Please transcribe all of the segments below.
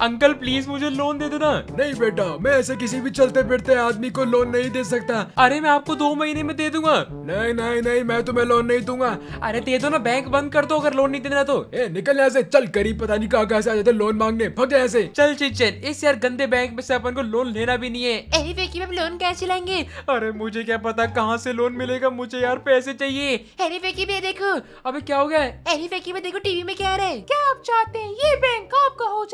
uncle please मुझे loan दे देना नहीं बेटा मैं ऐसे किसी भी चलते फिरते आदमी को लोन नहीं दे सकता अरे मैं आपको दो महीने में दे दूंगा नहीं नहीं नहीं मैं तुम्हें लोन नहीं दूंगा अरे दे दो ना बैंक बंद कर दो अगर लोन नहीं देना तो ए, निकल यहाँ से चल गरीब पता नहीं कहाँ से आ जाते लोन मांगने भग ऐसे चल चिचन इस यार गंदे बैंक में से अपन को लोन लेना भी नहीं है लोन कैसे लाएंगे अरे मुझे क्या पता कहाँ से लोन मिलेगा मुझे यार पैसे चाहिए अभी देखो क्या हो गया देखो टीवी में क्या रहे क्या आप चाहते हैं ये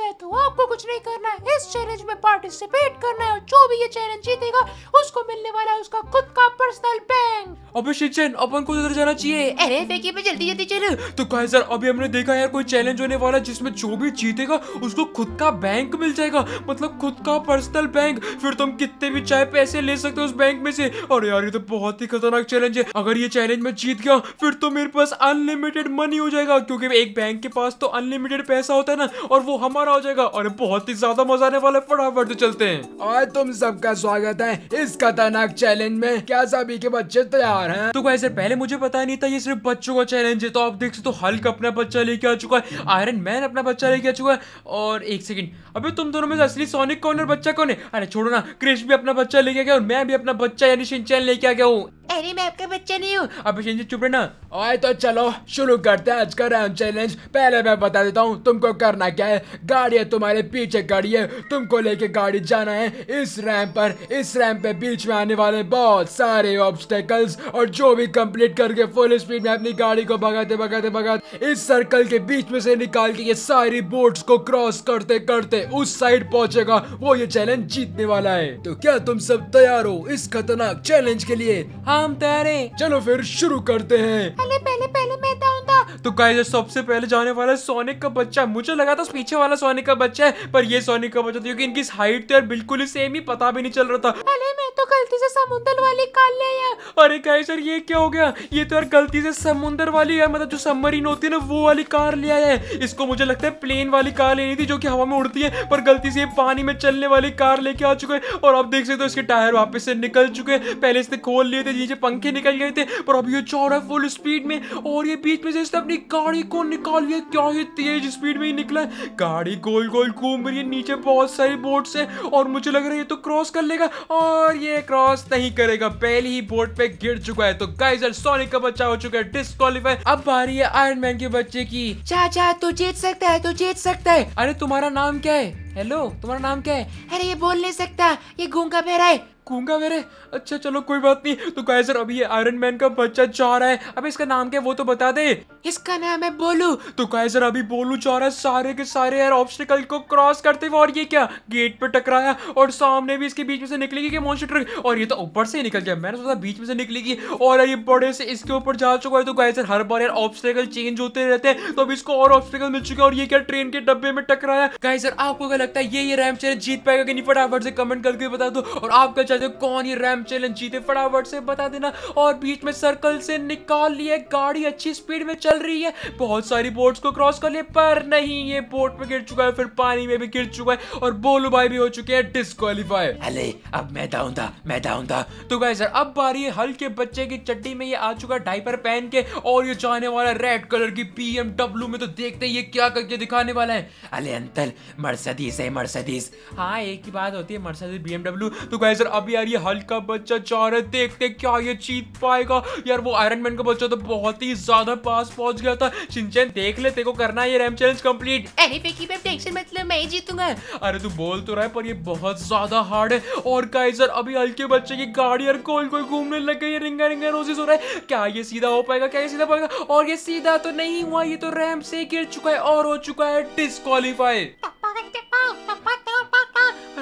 है तो आपको कुछ नहीं करना है इस चैलेंज में पार्टिसिपेट करना है और जो भी ये चैलेंज जीतेगा उसको मिलने वाला है उसका खुद का पर्सनल बैंक अबे शिचन अपन को उधर जाना चाहिए अरे फेंकी पे जल्दी जल्दी चलो तो कहे सर अभी हमने देखा यार कोई चैलेंज होने वाला है जिसमें जो भी जीतेगा उसको खुद का बैंक मिल जाएगा मतलब खुद का पर्सनल बैंक फिर तुम तो कितने भी चाहे पैसे ले सकते हो उस बैंक में से और यार ये तो बहुत ही खतरनाक चैलेंज है अगर ये चैलेंज में जीत गया फिर तो मेरे पास अनलिमिटेड मनी हो जाएगा क्योंकि एक बैंक के पास तो अनलिमिटेड पैसा होता है ना और वो हमारा हो जाएगा और बहुत ही ज्यादा मजा आने वाला है फटाफट से चलते हैं और तुम सबका स्वागत है इस खतरनाक चैलेंज में क्या सभी के बच्चे तैयार हैं तो कैसे पहले मुझे पता नहीं था ये सिर्फ बच्चों का चैलेंज है तो आप देख सकते हो हल्क अपना बच्चा लेके आ चुका है आयरन मैन अपना बच्चा लेके आ चुका है और एक सेकंड अबे तुम दोनों में असली सोनिक कौन और बच्चा कौन है अरे छोड़ो ना क्रिश भी अपना बच्चा लेके आ गया और मैं भी अपना बच्चा यानी शिनचैन लेके आ गया हूँ अरे मैं आपका बच्चा नहीं हूँ अब शिंजी चुप रहना आए तो चलो शुरू करते हैं आज का रैम चैलेंज पहले मैं बता देता हूँ तुमको करना क्या है गाड़ी है तुम्हारे पीछे गाड़ी है तुमको लेके गाड़ी जाना है इस रैम पर इस रैम पे बीच में आने वाले बहुत सारे ऑब्स्टेकल्स और जो भी कंप्लीट करके फुल स्पीड में अपनी गाड़ी को भगाते भगाते भगाते इस सर्कल के बीच में से निकाल के ये सारी बोर्ड को क्रॉस करते करते उस साइड पहुंचेगा वो ये चैलेंज जीतने वाला है तो क्या तुम सब तैयार हो इस खतरनाक चैलेंज के लिए हाँ हम तैरे चलो फिर शुरू करते हैं पहले पहले पहले मैं दाऊंगा तो गाइस सबसे पहले जाने वाला सोनिक का बच्चा मुझे लगा था पीछे वाला सोनिक का बच्चा है पर ये सोनिक का बच्चा था क्योंकि इनकी हाइट तो यार बिल्कुल ही सेम ही पता भी नहीं चल रहा था पहले मैं तो गलती से समुंदर वाली कार ले यार अरे क्या सर ये क्या हो गया ये तो यार गलती से समुंदर वाली यार मतलब जो सबमरीन होती है ना वो वाली कार ले आया है इसको मुझे लगता है प्लेन वाली कार लेनी थी जो कि हवा में उड़ती है पर गलती से ये पानी में चलने वाली कार लेके आ चुके हैं और आप देख सकते हो इसके टायर वापस से निकल चुके हैं पहले इसने खोल लिए थे नीचे पंखे निकल गए थे पर अब ये चौड़ा फुल स्पीड में और ये बीच में से इसने अपनी गाड़ी को निकाल लिया क्या ये तेज स्पीड में ही निकला गाड़ी गोल गोल घूम रही है नीचे बहुत सारी बोट्स है और मुझे लग रहा है ये तो क्रॉस कर लेगा और ये ये क्रॉस नहीं करेगा पहले ही बोर्ड पे गिर चुका है तो गाइजर सोनिक का बच्चा हो चुका है डिस्कालीफाई अब बारी है आयरन मैन के बच्चे की चाचा तू जीत सकता है तू जीत सकता है अरे तुम्हारा नाम क्या है हेलो तुम्हारा नाम क्या है अरे ये बोल नहीं सकता ये घूंगा फेरा है कूंगा मेरे अच्छा चलो कोई बात नहीं तो गाय सर अभी ये आयरन मैन का बच्चा जा रहा है अब इसका नाम क्या वो तो बता दे इसका नाम है बोलू तो गाय सर अभी बोलू जा रहा है सारे के सारे यार ऑब्स्टिकल को क्रॉस करते हुए और ये क्या गेट पे टकराया और सामने भी इसके बीच में से निकलेगी क्या मॉन्स्टर और ये तो ऊपर से ही निकल गया मैंने सोचा बीच में से निकलेगी और ये बड़े से इसके ऊपर जा चुका है तो गाय सर हर बार यार ऑब्स्टिकल चेंज होते रहते हैं तो अब इसको और ऑब्स्टिकल मिल चुके और ये क्या ट्रेन के डब्बे में टकराया गाय सर आपको क्या लगता है ये ये रैम चैनल जीत पाएगा कि नहीं फटाफट से कमेंट करके बता दो और आपका चाहते हो कौन ही रैम चैलेंज जीते फटाफट से बता देना और बीच में सर्कल से निकाल लिया गाड़ी अच्छी स्पीड में चल रही है बहुत सारी बोट्स को क्रॉस कर लिए पर नहीं ये बोट में गिर चुका है फिर पानी में भी गिर चुका है और बोलू भाई भी हो चुके हैं डिस्कालीफाई अरे अब मैं दाऊ था मैं दाऊ था तो गाय सर अब बारी हल्के बच्चे की चट्टी में ये आ चुका डाइपर पहन के और ये जाने वाला रेड कलर की पी में तो देखते ये क्या करके दिखाने वाला है अले अंतल मर्सडीज है मर्सडीज हाँ एक ही बात होती है मर्सडीज बी तो गाय सर अब अब यार ये हल्का बच्चा चाह है देखते क्या ये जीत पाएगा यार वो आयरन मैन का बच्चा तो बहुत ही ज्यादा पास पहुंच गया था चिंचन देख ले तेरे को करना ये रैम चैलेंज कंप्लीट टेंशन मतलब मैं ही जीतूंगा अरे तू बोल तो रहा है पर ये बहुत ज्यादा हार्ड है और काइजर अभी हल्के बच्चे की गाड़ी यार कोई कोई घूमने लग गई रिंगा रिंगा रोजेस हो रहा है क्या ये सीधा हो पाएगा क्या ये सीधा पाएगा और ये सीधा तो नहीं हुआ ये तो रैम से गिर चुका है और हो चुका है डिस्कालीफाई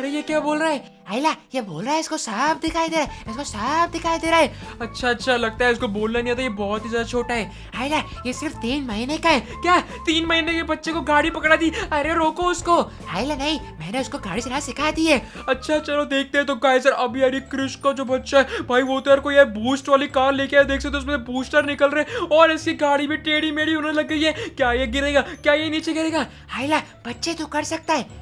अरे ये क्या बोल रहा है आइला ये बोल रहा है इसको साफ दिखाई दे रहा है इसको साफ दिखाई दे रहा है अच्छा अच्छा लगता है इसको बोलना नहीं आता ये बहुत ही ज्यादा छोटा है आइला ये सिर्फ तीन महीने का है क्या तीन महीने के बच्चे को गाड़ी पकड़ा दी अरे रोको उसको आइला नहीं मैंने उसको गाड़ी चलाना सिखा दी है अच्छा चलो देखते हैं तो गाय सर अभी अरे क्रिश का जो बच्चा है भाई वो तो यार कोई बूस्ट वाली कार लेके आया देख सकते उसमें बूस्टर निकल रहे और इसकी गाड़ी भी टेढ़ी मेढ़ी होने लग गई है क्या ये गिरेगा क्या ये नीचे गिरेगा आइला बच्चे तो कर सकता है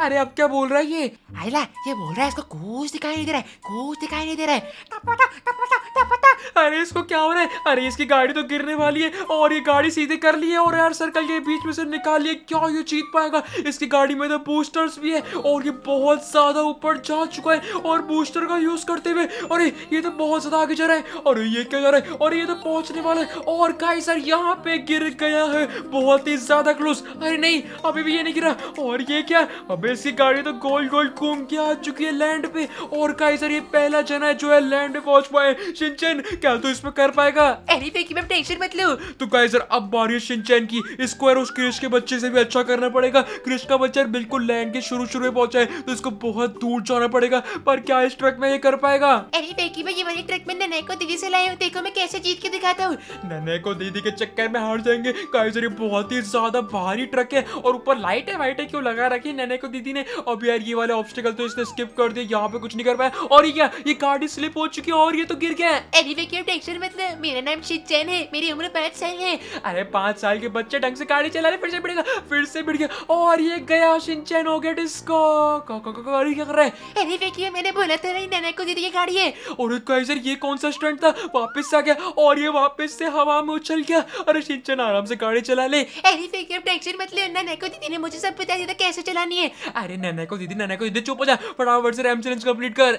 अरे अब क्या बोल रहा है ये आइला ये बोल रहा है इसको कुछ दिखाई नहीं दे रहा है कुछ दिखाई नहीं दे रहा है टपटा टपटा टपटा अरे इसको क्या हो रहा है अरे इसकी गाड़ी तो गिरने वाली है और ये गाड़ी सीधे कर ली है और यार सर्कल के बीच में से निकाल लिए क्या ये जीत पाएगा इसकी गाड़ी में तो बूस्टर्स भी है और ये बहुत ज्यादा ऊपर जा चुका है और बूस्टर का यूज करते हुए अरे ये तो बहुत ज्यादा आगे जा रहा है अरे ये क्या जा रहा है और ये तो पहुंचने वाला है और गाई सर यहाँ पे गिर गया है बहुत ही ज्यादा क्लोज अरे नहीं अभी भी ये नहीं गिरा और ये क्या अभी की गाड़ी तो गोल गोल घूम के आ चुकी है लैंड पे और कई सर ये पहला जना है जो है लैंड पे पहुंच पाए शिनचैन क्या तू तो इसमें कर पाएगा अरे फेंकी मैम टेंशन मत लो तो कई सर अब बारी है शिनचैन की इसको यार उस क्रिश के बच्चे से भी अच्छा करना पड़ेगा क्रिश का बच्चा बिल्कुल लैंड के शुरू शुरू में पहुंचा है तो इसको बहुत दूर जाना पड़ेगा पर क्या इस ट्रक में ये कर पाएगा अरे फेंकी मैं ये वाली ट्रक में नन्हे को दीदी से लाए हूँ देखो मैं कैसे जीत के दिखाता हूँ नन्हे को दीदी के चक्कर में हार जाएंगे कई सर ये बहुत ही ज्यादा भारी ट्रक है और ऊपर लाइट है वाइट है क्यों लगा रखी नन्हे को दी थी ने अब यार ये वाले ऑब्स्टिकल तो इसने स्किप कर दिया यहाँ पे कुछ नहीं कर पाया और ये क्या ये गाड़ी स्लिप हो चुकी है और ये तो गिर गया एनीवे क्यों टेंशन मत ले मेरा नाम शिचैन है मेरी उम्र पाँच साल है अरे पाँच साल के बच्चे ढंग से गाड़ी चला रहे फिर से बिड़ेगा फिर से बिड़ गया और ये गया शिनचैन हो गया डिस्को अरे क्या कर रहा है एनीवे क्यों मैंने बोला था नहीं नैना को दे दी गाड़ी है और कैसर ये कौन सा स्टंट था वापस आ गया और ये वापस से हवा में उछल गया अरे शिनचैन आराम से गाड़ी चला ले एनीवे क्यों टेंशन मत ले नैना को दे दी ने मुझे सब बता दिया था कैसे चलानी है अरे नैना को दीदी नैना को दीदी चुप हो जा फटाफट से रैम चैलेंज कंप्लीट कर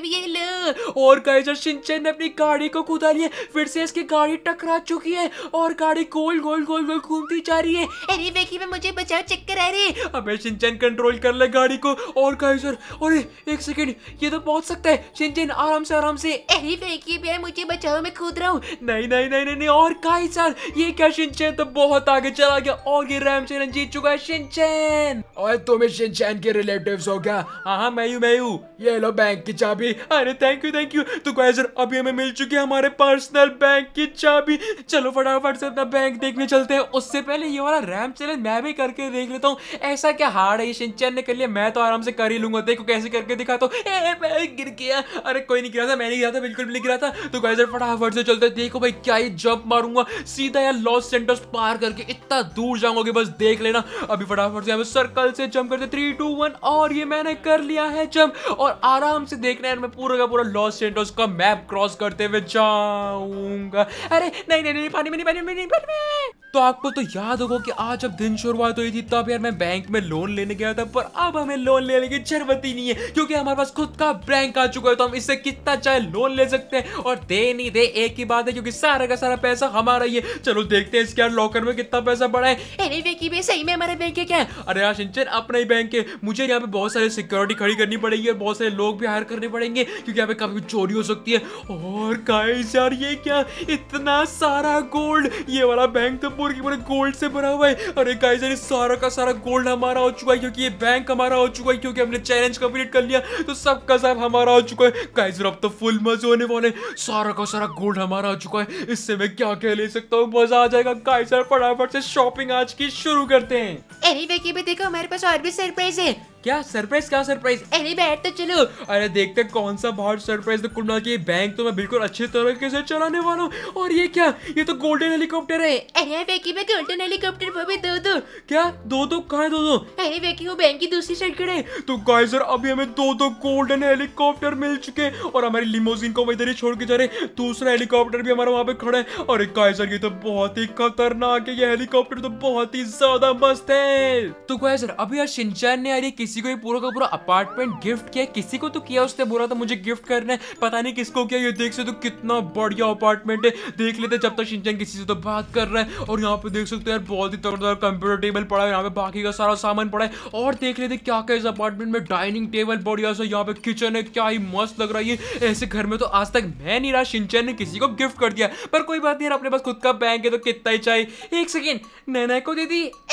भी ये लो और गाइस शिनचैन ने अपनी गाड़ी को कूदा लिया फिर से इसकी गाड़ी टकरा चुकी है और गाड़ी गोल गोल गोल गोल घूमती जा रही है अरे वेकी भी मुझे बचाओ चक्कर आ रही अबे शिनचैन कंट्रोल कर ले गाड़ी को और गाइस और एक सेकंड ये तो पहुंच सकता है शिनचैन आराम से आराम से अरे वेकी भैया मुझे बचाओ मैं कूद रहा हूं नहीं नहीं नहीं नहीं और गाइस यार ये क्या शिनचैन तो बहुत आगे चला गया और ये रैम चैलेंज जीत चुका है शिनचैन और तुम्हें क्रिश्चियन चैन के रिलेटिव्स हो क्या हाँ मैं यू मैं यू ये लो बैंक की चाबी अरे थैंक यू थैंक यू तो सर अभी हमें मिल चुकी है हमारे पर्सनल बैंक की चाबी चलो फटाफट से अपना बैंक देखने चलते हैं उससे पहले ये वाला रैम चैलेंज मैं भी करके देख लेता हूँ ऐसा क्या हार्ड है ये शिनचैन ने कर लिया मैं तो आराम से कर ही लूंगा देखो कैसे करके दिखा तो गिर गया अरे कोई नहीं गिरा था मैं नहीं गिरा था बिल्कुल भी नहीं गिरा था तो सर फटाफट से चलते देखो भाई क्या ही जब मारूंगा सीधा यार लॉस सेंटर्स पार करके इतना दूर जाऊंगा कि बस देख लेना अभी फटाफट से सर्कल से जंप करते थ्री टू वन और ये मैंने कर लिया है जम और आराम से देखना है मैं पूरा का पूरा लॉस सेंटोस का मैप क्रॉस करते हुए जाऊंगा अरे नहीं नहीं नहीं पानी में नहीं पानी में नहीं पानी में तो आपको तो याद होगा कि आज जब दिन शुरुआत हुई तो थी तब यार मैं बैंक में लोन लेने गया था पर अब हमें लोन लेने की जरूरत ही नहीं है क्योंकि हमारे पास खुद का बैंक आ चुका है तो हम इससे कितना चाहे लोन ले सकते हैं और दे नहीं दे एक ही बात है क्योंकि सारा का सारा पैसा हमारा ही है चलो देखते हैं इसके यार लॉकर में कितना पैसा बढ़ा है सही में हमारे बैंक क्या है अरे यार सिंचन अपना ही बैंक है मुझे यहाँ पे बहुत सारी सिक्योरिटी खड़ी करनी पड़ेगी और बहुत सारे लोग भी हायर करने पड़ेंगे क्योंकि यहाँ पे कभी चोरी हो सकती है और का यार ये क्या इतना सारा गोल्ड ये वाला बैंक तो पूरे की पूरे गोल्ड से भरा हुआ है अरे गाइस अरे सारा का सारा गोल्ड हमारा हो चुका है क्योंकि ये बैंक हमारा हो चुका है क्योंकि हमने चैलेंज कंप्लीट कर लिया तो सब का सब हमारा हो चुका है गाइस अब तो फुल मजे होने वाले सारा का सारा गोल्ड हमारा हो चुका है इससे मैं क्या क्या ले सकता हूँ मजा आ जाएगा गाइस फटाफट से शॉपिंग आज की शुरू करते हैं अरे भी देखो हमारे पास और भी सरप्राइज है क्या सरप्राइज क्या सरप्राइज अरे बैठ तो चलो अरे देखते कौन सा बहुत सरप्राइज तो कुल की बैंक तो मैं बिल्कुल अच्छे तरीके से चलाने वाला हूँ और ये क्या ये तो गोल्डन हेलीकॉप्टर है अरे वेकी में गोल्डन हेलीकॉप्टर वो भी दो दो क्या दो दो कहा है दो दो अरे वेकी वो बैंक की दूसरी साइड खड़े तो गाइस सर अभी हमें दो दो गोल्डन हेलीकॉप्टर मिल चुके और हमारी लिमोजिन को इधर ही छोड़ के जा रहे दूसरा हेलीकॉप्टर भी हमारा वहाँ पे खड़ा है और गाइस सर ये तो बहुत ही खतरनाक है ये हेलीकॉप्टर तो बहुत ही ज्यादा मस्त है तो गाइस सर अभी यार शिनचैन ने आ रही किसी को ये पूरा का पूरा अपार्टमेंट गिफ्ट किया किसी को तो किया उसने बोला था मुझे गिफ्ट करने पता नहीं किसको किया ये देख सकते तो कितना बढ़िया अपार्टमेंट है देख लेते जब तक शिंचन किसी से तो बात कर रहा है और यहाँ पे देख सकते यार बहुत ही तगड़ा कंप्यूटर टेबल पड़ा है यहाँ पे बाकी का सारा सामान पड़ा है और देख लेते क्या क्या इस अपार्टमेंट में डाइनिंग टेबल बढ़िया सा यहाँ पे किचन है क्या ही मस्त लग रहा है ऐसे घर में तो आज तक मैं नहीं रहा शिंचन ने किसी को गिफ्ट कर दिया पर कोई बात नहीं अपने पास खुद का बैंक है तो कितना ही चाहिए एक सेकेंड नैना को दे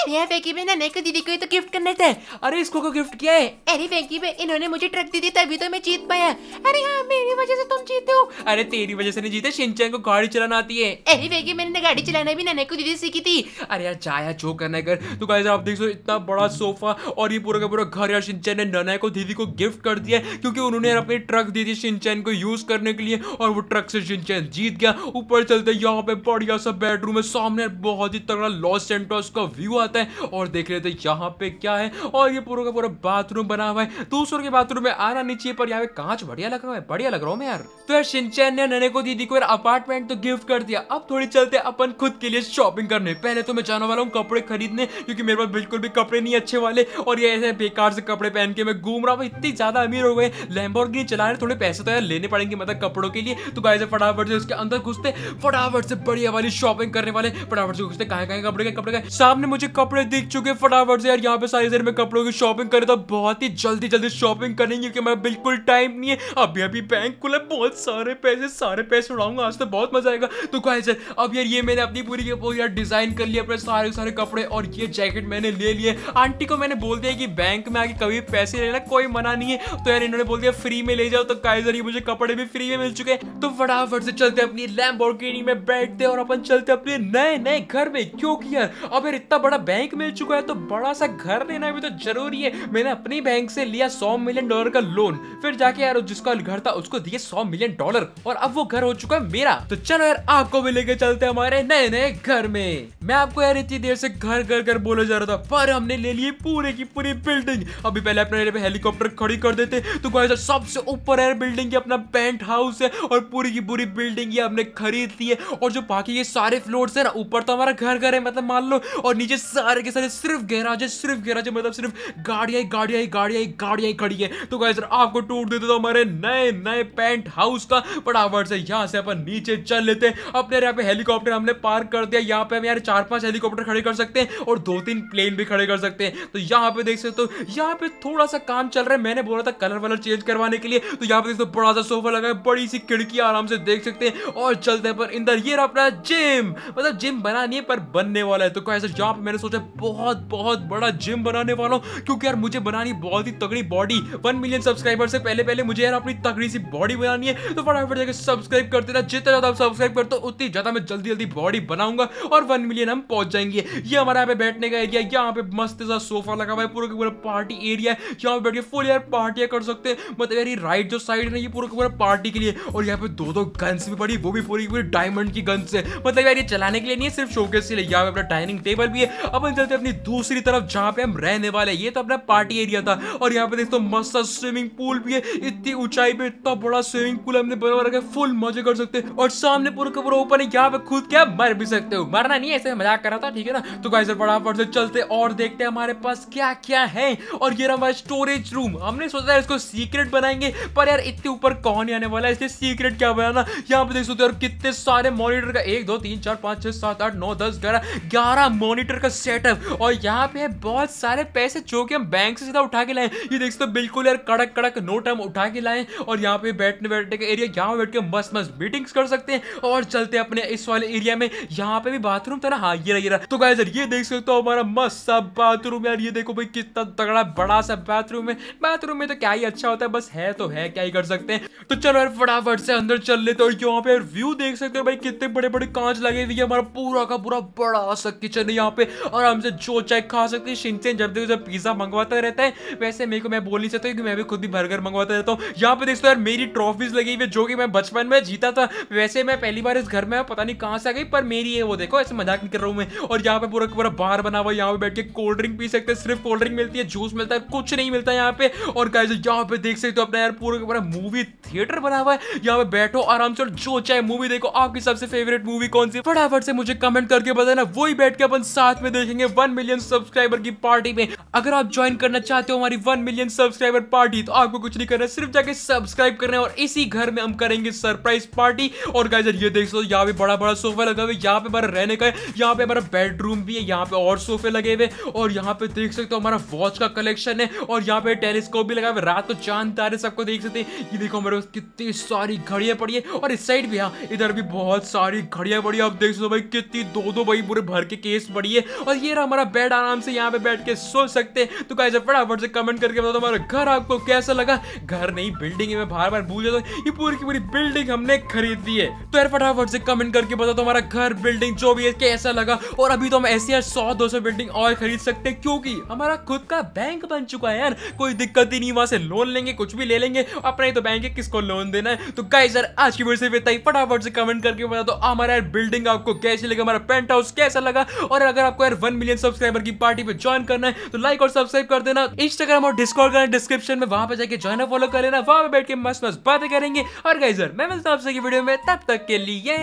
नैना को दीदी को तो गिफ्ट करना था अरे इसको गिफ्ट गिफ्ट किया है अरे वेंकी में इन्होंने मुझे ट्रक दी थी तभी तो मैं जीत पाया अरे हाँ मेरी वजह से तुम जीते हो अरे तेरी वजह से नहीं जीते शिनचैन को गाड़ी चलाना आती है अरे वेंकी मैंने गाड़ी चलाना भी नन्हे को दीदी सीखी थी अरे यार जा जो करना कर तो गाइस आप देख सो इतना बड़ा सोफा और ये पूरा का पूरा घर यार शिनचैन ने नन्हे को दीदी को गिफ्ट कर दिया क्योंकि उन्होंने यार अपनी ट्रक दी थी शिनचैन को यूज करने के लिए और वो ट्रक से शिनचैन जीत गया ऊपर चलते यहाँ पे बढ़िया सा बेडरूम है सामने बहुत ही तगड़ा लॉस सेंटोस का व्यू आता है और देख रहे थे यहाँ पे क्या है और ये पूरा का पूरा बाथरूम बना हुआ है दूसरों के बाथरूम में आना नीचे पर यहाँ पे कांच बढ़िया लग रहा है बढ़िया लग रहा हूँ मैं यार तो यार शिनचैन ने नने को दीदी को अपार्टमेंट तो गिफ्ट कर दिया अब थोड़ी चलते अपन खुद के लिए शॉपिंग करने पहले तो मैं जाने वाला हूँ कपड़े खरीदने क्योंकि मेरे पास बिल्कुल भी कपड़े नहीं अच्छे वाले और ये ऐसे बेकार से कपड़े पहन के मैं घूम रहा हूँ इतनी ज्यादा अमीर हो गए लैम्बोर्गिनी चला रहे थोड़े पैसे तो यार लेने पड़ेंगे मतलब कपड़ों के लिए तो गाय से फटाफट से उसके अंदर घुसते फटाफट से बढ़िया वाली शॉपिंग करने वाले फटाफट से घुसते कहा कपड़े के कपड़े के सामने मुझे कपड़े दिख चुके फटाफट से यार यहाँ पे सारी देर में कपड़ों की शॉपिंग कर मेरे तो बहुत ही जल्दी जल्दी शॉपिंग करनी क्योंकि मेरा बिल्कुल टाइम नहीं है अभी अभी बैंक खुला बहुत सारे पैसे सारे पैसे उड़ाऊंगा आज तो बहुत मजा आएगा तो कहा सर अब यार ये मैंने अपनी पूरी यार डिजाइन कर लिया अपने सारे सारे कपड़े और ये जैकेट मैंने ले लिए आंटी को मैंने बोल दिया कि बैंक में आके कभी पैसे लेना कोई मना नहीं है तो यार इन्होंने बोल दिया फ्री में ले जाओ तो कायजर ये मुझे कपड़े भी फ्री में मिल चुके हैं तो फटाफट से चलते अपनी लैम्बोर्गिनी में बैठते और अपन चलते अपने नए नए घर में क्योंकि यार अब यार इतना बड़ा बैंक मिल चुका है तो बड़ा सा घर लेना भी तो जरूरी है मैंने अपनी बैंक से लिया सौ मिलियन डॉलर का लोन फिर जाके यार जिसका घर था उसको दिए सौ मिलियन डॉलर और अब वो घर हो चुका है मेरा तो चलो यार आपको भी लेके चलते हमारे नए नए घर में मैं आपको यार इतनी देर से घर घर घर बोले जा रहा था पर हमने ले लिए पूरे की पूरी बिल्डिंग अभी पहले अपने हेलीकॉप्टर खड़ी कर देते तो सबसे ऊपर है बिल्डिंग की अपना पेंट हाउस है और पूरी की पूरी बिल्डिंग ये हमने खरीद ली है और जो बाकी ये सारे फ्लोर है ना ऊपर तो हमारा घर घर है मतलब मान लो और नीचे सारे के सारे सिर्फ गैराज है सिर्फ गैराज है मतलब सिर्फ गाड़िया गाड़ी आई गाड़ी आई गाड़ी आई खड़ी है तो गाय सर आपको टूट देते तो हमारे नए नए पेंट हाउस का फटाफट से यहाँ से अपन नीचे चल लेते हैं अपने यहाँ पे हेलीकॉप्टर हमने पार्क कर दिया यहाँ पे हम यार चार पांच हेलीकॉप्टर खड़े कर सकते हैं और दो तीन प्लेन भी खड़े कर सकते हैं तो यहाँ पे देख सकते हो तो यहाँ पे थोड़ा सा काम चल रहा है मैंने बोला था कलर वलर चेंज करवाने के लिए तो यहाँ पे देख सकते बड़ा सा सोफा लगा है बड़ी सी खिड़की आराम से देख सकते हैं और चलते हैं पर इंदर ये अपना जिम मतलब जिम बना नहीं है पर बनने वाला है तो कैसे यहाँ पे मैंने सोचा बहुत बहुत बड़ा जिम बनाने वाला हूँ क्योंकि यार मुझे मुझे बनानी बहुत ही तगड़ी बॉडी वन मिलियन सब्सक्राइबर से पहले पहले मुझे यार अपनी तगड़ी सी बॉडी बनानी है तो फटाफट जाकर सब्सक्राइब करते ना जितना ज्यादा आप सब्सक्राइब करते हो उतनी ज्यादा मैं जल्दी जल्दी बॉडी बनाऊंगा और वन मिलियन हम पहुंच जाएंगे ये हमारा यहाँ पे बैठने का एरिया यहाँ पे मस्त सा सोफा लगा हुआ है पूरा पूरा पार्टी एरिया है यहाँ पे बैठ के फुल यार पार्टियां कर सकते हैं मतलब यार राइट जो साइड है ये पूरा का पूरा पार्टी के लिए और यहाँ पे दो दो गन्स भी पड़ी वो भी पूरी पूरी डायमंड की गन्स है मतलब यार ये चलाने के लिए नहीं है सिर्फ शोकेस के लिए यहाँ पे अपना डाइनिंग टेबल भी है अपन चलते अपनी दूसरी तरफ जहाँ पे हम रहने वाले ये तो अपना पार्टी एरिया था और यहाँ पे देखते मस्त स्विमिंग पूल भी है इतनी ऊंचाई पे इतना बड़ा स्विमिंग पूल हमने बना रखा है फुल मजे कर सकते हैं और सामने पूरा का पूरा ओपन है यहाँ पे खुद क्या मर भी सकते हो मरना नहीं ऐसे मजाक कर रहा था ठीक है ना तो गाइस फटाफट से चलते और देखते हैं हमारे पास क्या क्या है और ये हमारा स्टोरेज रूम हमने सोचा था इसको सीक्रेट बनाएंगे पर यार इतने ऊपर कौन आने वाला है इसे सीक्रेट क्या बनाना यहाँ पे देख सकते हो कितने सारे मॉनिटर का एक दो तीन चार पाँच छह सात आठ नौ दस ग्यारह ग्यारह मॉनिटर का सेटअप और यहाँ पे बहुत सारे पैसे जो कि हम बैंक से सीधा उठा के लाए ये देख सकते बिल्कुल यार कड़क कड़क नोट हम उठा के लाए और यहाँ पे बैठने बैठने का एरिया यहाँ बैठ के मस्त मस्त मीटिंग्स कर सकते हैं और चलते अपने इस वाले एरिया में यहाँ पे भी बाथरूम था ना हाँ ये रहा ये रहा तो गाय ये देख सकते हो हमारा मस्त सा बाथरूम यार ये देखो भाई कितना तगड़ा बड़ा सा बाथरूम है बाथरूम में तो क्या ही अच्छा होता है बस है तो है क्या ही कर सकते हैं तो चलो यार फटाफट से अंदर चल लेते और यहाँ पे व्यू देख सकते हो भाई कितने बड़े बड़े कांच लगे हुए हमारा पूरा का पूरा बड़ा सा किचन है यहाँ पे आराम से जो चाय खा सकते हैं शिनचेन जब देखो जब पिज्जा मंगवाता करते रहता है वैसे मेरे को मैं बोल नहीं सकता क्योंकि मैं भी खुद भी बर्गर मंगवाता रहता हूँ यहाँ पे देखते यार मेरी ट्रॉफीज लगी हुई जो कि मैं बचपन में जीता था वैसे मैं पहली बार इस घर में पता नहीं कहाँ से आ गई पर मेरी है वो देखो ऐसे मजाक नहीं कर रहा हूँ मैं और यहाँ पे पूरा पूरा बाहर बना हुआ यहाँ पे बैठ के कोल्ड ड्रिंक पी सकते हैं सिर्फ कोल्ड ड्रिंक मिलती है जूस मिलता है कुछ नहीं मिलता यहाँ पे और गाइज यहाँ पे देख सकते हो अपना यार पूरा पूरा मूवी थिएटर बना हुआ है यहाँ पे बैठो आराम से जो चाहे मूवी देखो आपकी सबसे फेवरेट मूवी कौन सी फटाफट से मुझे कमेंट करके बताना वही बैठ के अपन साथ में देखेंगे वन मिलियन सब्सक्राइबर की पार्टी में अगर आप ज्वाइन करना चाहते हो हमारी वन मिलियन सब्सक्राइबर पार्टी तो आपको कुछ नहीं करना सिर्फ जाके सब्सक्राइब करना है और इसी घर में हम करेंगे सरप्राइज पार्टी और गाइजर ये देख सो यहाँ पे बड़ा बड़ा सोफा लगा हुआ है यहाँ पे हमारा रहने का है यहाँ पे हमारा बेडरूम भी है यहाँ पे और सोफे लगे हुए और यहाँ पे देख सकते हो हमारा वॉच का कलेक्शन है और यहाँ पे टेलीस्कोप भी लगा हुआ रात को चांद तारे सबको देख सकते हैं ये देखो हमारे कितनी सारी घड़ियाँ पड़ी है और इस साइड भी हाँ इधर भी बहुत सारी घड़ियाँ पड़ी है आप देख सकते हो भाई कितनी दो दो भाई पूरे भर के केस पड़ी है और ये रहा हमारा बेड आराम से यहाँ पे बैठ के सो सकते हैं तो गाइज कैसे फटाफट से कमेंट करके बताओ तुम्हारा घर आपको कैसा लगा घर नहीं बिल्डिंग में बार बार भूल जाता हूँ ये पूरी की पूरी बिल्डिंग हमने खरीद ली है तो यार फटाफट से कमेंट करके बताओ तुम्हारा घर बिल्डिंग जो भी है कैसा लगा और अभी तो हम ऐसे यार सौ दो सौ बिल्डिंग और खरीद सकते हैं क्योंकि हमारा खुद का बैंक बन चुका है यार कोई दिक्कत ही नहीं वहां से लोन लेंगे कुछ भी ले लेंगे अपना ही तो बैंक है किसको लोन देना है तो गाइस यार आज की वीडियो से बताइए फटाफट से कमेंट करके बता दो तो हमारा यार बिल्डिंग आपको कैसे लगा हमारा पेंट हाउस कैसा लगा और अगर आपको यार वन मिलियन सब्सक्राइबर की पार्टी पे ज्वाइन करना है तो लाइक और सब्सक्राइब कर देना इंस्टाग्राम और डिस्कॉर्ड का डिस्क्रिप्शन में वहां पर जाकर ज्वाइन फॉलो कर लेना वहां पर बैठ के मस्त मस्त बातें करेंगे और गाइजर मैं मिलता हूं आपसे वीडियो में तब तक के लिए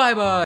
बाय बाय